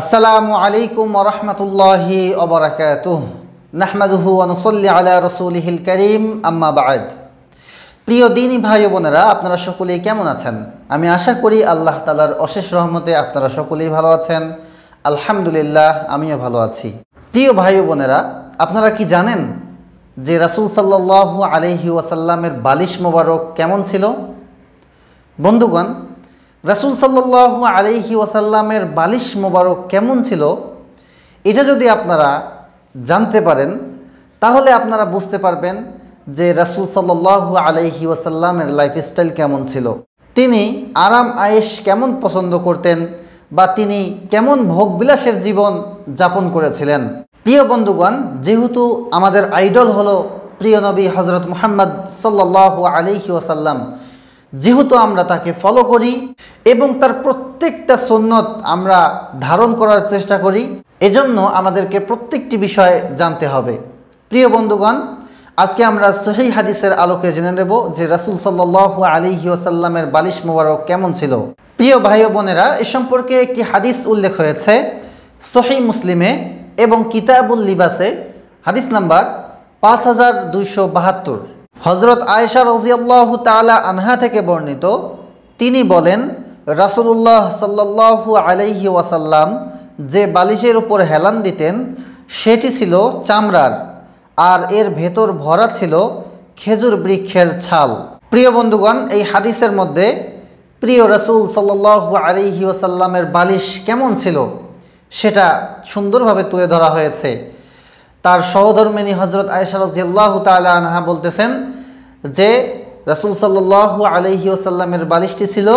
আসসালামু আলাইকুম রহমতুল্লাহি অবরাকাত নাহমাদুহু আনসল্লি আলা রসুলহিল করিম আম্মা বাদ প্রিয় দিনী ভাই বোনেরা আপনারা সকলেই কেমন আছেন আমি আশা করি আল্লাহ তালার অশেষ রহমতে আপনারা সকলেই ভালো আছেন আলহামদুলিল্লাহ আমিও ভালো আছি প্রিয় ভাই বোনেরা আপনারা কি জানেন যে রাসুল সাল্লাহ আলহি ওয়াসাল্লামের বালিশ মোবারক কেমন ছিল বন্ধুগণ রাসুল সাল্লাহ আলহি ওয়াসাল্লামের বালিশ মোবারক কেমন ছিল এটা যদি আপনারা জানতে পারেন তাহলে আপনারা বুঝতে পারবেন যে রাসুল সাল্লাহ আলহি ওয়াসাল্লামের লাইফস্টাইল কেমন ছিল তিনি আরাম আয়েস কেমন পছন্দ করতেন বা তিনি কেমন ভোগবিলাসের জীবন যাপন করেছিলেন প্রিয় বন্ধুগণ যেহেতু আমাদের আইডল হলো প্রিয় নবী হজরত মোহাম্মদ সাল্লাহ আলহি ওয়াসাল্লাম যেহেতু আমরা তাকে ফলো করি এবং তার প্রত্যেকটা সন্ন্যত আমরা ধারণ করার চেষ্টা করি এজন্য আমাদেরকে প্রত্যেকটি বিষয় জানতে হবে প্রিয় বন্ধুগণ আজকে আমরা সহি হাদিসের আলোকে জেনে নেব যে রাসুল সাল্লু আলী ওসাল্লামের বালিশ মোবারক কেমন ছিল প্রিয় ভাই বোনেরা এ সম্পর্কে একটি হাদিস উল্লেখ হয়েছে সহি মুসলিমে এবং কিতাবুল লিবাসে হাদিস নাম্বার পাঁচ হাজার দুইশো বাহাত্তর হজরত আয়েশা রজিয়াল্লাহ তালা আনহা থেকে বর্ণিত তিনি বলেন রাসুলুল্লাহ সাল্লাহু আলাইহি ওয়াসাল্লাম যে বালিশের উপর হেলান দিতেন সেটি ছিল চামড়ার আর এর ভেতর ভরা ছিল খেজুর বৃক্ষের ছাল প্রিয় বন্ধুগণ এই হাদিসের মধ্যে প্রিয় রাসুল সাল্লাহু আলিহি ওয়াসাল্লামের বালিশ কেমন ছিল সেটা সুন্দরভাবে তুলে ধরা হয়েছে তার সহধর্মিনী হজরত আয়সা রাজিয়াল্লাহ তালা আনহা বলতেছেন যে রাসূল সাল্লু আলহি ওসাল্লামের বালিশটি ছিল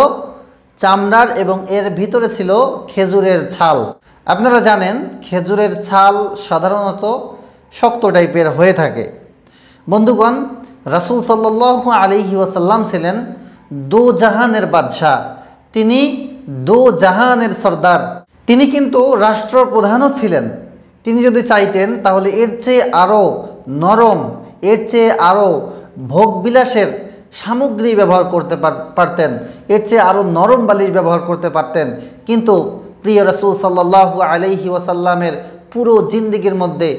চামড়ার এবং এর ভিতরে ছিল খেজুরের ছাল আপনারা জানেন খেজুরের ছাল সাধারণত শক্ত টাইপের হয়ে থাকে বন্ধুগণ রাসূল সাল্লু আলাইহি ওয়াসাল্লাম ছিলেন দু জাহানের বাদশাহ তিনি দু জাহানের সর্দার তিনি কিন্তু রাষ্ট্রপ্রধানও ছিলেন তিনি যদি চাইতেন তাহলে এর চেয়ে আরও নরম এর চেয়ে আরও ভোগবিলাসের সামগ্রী ব্যবহার করতে পারতেন এর চেয়ে আরও নরম বালিশ ব্যবহার করতে পারতেন কিন্তু প্রিয় রসুল সাল্লাহ আলহি ওয়াসাল্লামের পুরো জিন্দিগির মধ্যে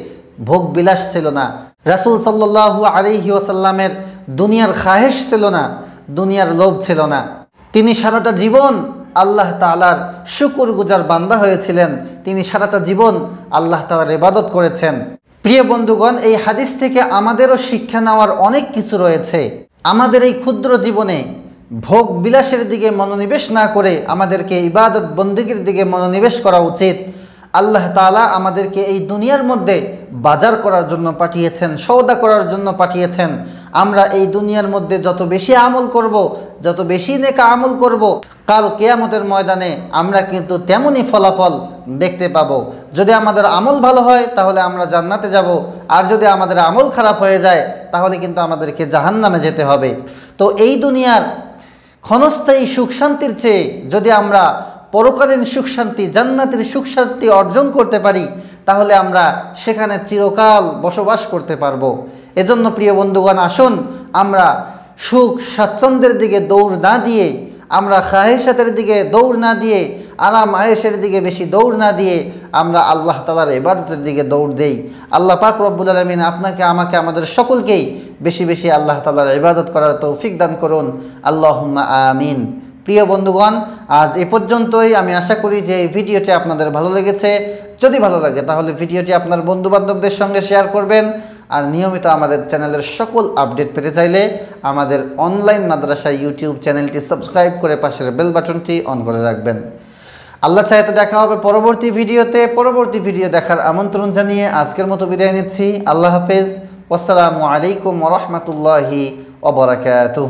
ভোগবিলাস ছিল না রাসুল সাল্লাহ আলহি ওয়াসাল্লামের দুনিয়ার খাহেশ ছিল না দুনিয়ার লোভ ছিল না তিনি সারাটা জীবন আল্লাহ তালার শুকুর গুজার বান্দা হয়েছিলেন তিনি সারাটা জীবন আল্লাহ তালার ইবাদত করেছেন প্রিয় বন্ধুগণ এই হাদিস থেকে আমাদেরও শিক্ষা নেওয়ার অনেক কিছু রয়েছে আমাদের এই ক্ষুদ্র জীবনে ভোগ বিলাসের দিকে মনোনিবেশ না করে আমাদেরকে ইবাদত বন্দীগীর দিকে মনোনিবেশ করা উচিত আল্লাহ তালা আমাদেরকে এই দুনিয়ার মধ্যে বাজার করার জন্য পাঠিয়েছেন সৌদা করার জন্য পাঠিয়েছেন আমরা এই দুনিয়ার মধ্যে যত বেশি আমল করব। যত বেশি নেকা আমল করব। কাল কেয়ামতের ময়দানে আমরা কিন্তু তেমনই ফলাফল দেখতে পাবো যদি আমাদের আমল ভালো হয় তাহলে আমরা জান্নাতে যাব আর যদি আমাদের আমল খারাপ হয়ে যায় তাহলে কিন্তু আমাদেরকে জাহান্নামে যেতে হবে তো এই দুনিয়ার ক্ষণস্থায়ী সুখ শান্তির চেয়ে যদি আমরা পরকালীন সুখ শান্তি জান্নাতের সুখ শান্তি অর্জন করতে পারি তাহলে আমরা সেখানে চিরকাল বসবাস করতে পারবো এজন্য প্রিয় বন্ধুগণ আসুন আমরা সুখ স্বাচ্ছন্দ্যের দিকে দৌড় না দিয়ে আমরা খাহেসাতের দিকে দৌড় না দিয়ে আরাম আয়েসের দিকে বেশি দৌড় না দিয়ে আমরা আল্লাহ তালার ইবাদতের দিকে দৌড় দেই আল্লাহ পাক রব্বুল আলমিন আপনাকে আমাকে আমাদের সকলকেই বেশি বেশি আল্লাহ তালার ইবাদত করার তৌফিক দান করুন আল্লাহ আমিন প্রিয় বন্ধুগণ আজ এ পর্যন্তই আমি আশা করি যে এই ভিডিওটি আপনাদের ভালো লেগেছে যদি ভালো লাগে তাহলে ভিডিওটি আপনার বন্ধুবান্ধবদের সঙ্গে শেয়ার করবেন আর নিয়মিত আমাদের চ্যানেলের সকল আপডেট পেতে চাইলে আমাদের অনলাইন মাদ্রাসা ইউটিউব চ্যানেলটি সাবস্ক্রাইব করে পাশের বেল বাটনটি অন করে রাখবেন আল্লাহ চাহে তো দেখা হবে পরবর্তী ভিডিওতে পরবর্তী ভিডিও দেখার আমন্ত্রণ জানিয়ে আজকের মতো বিদায় নিচ্ছি আল্লাহ হাফেজ আসসালামু আলাইকুম রহমতুল্লাহি অবরাকাতুহ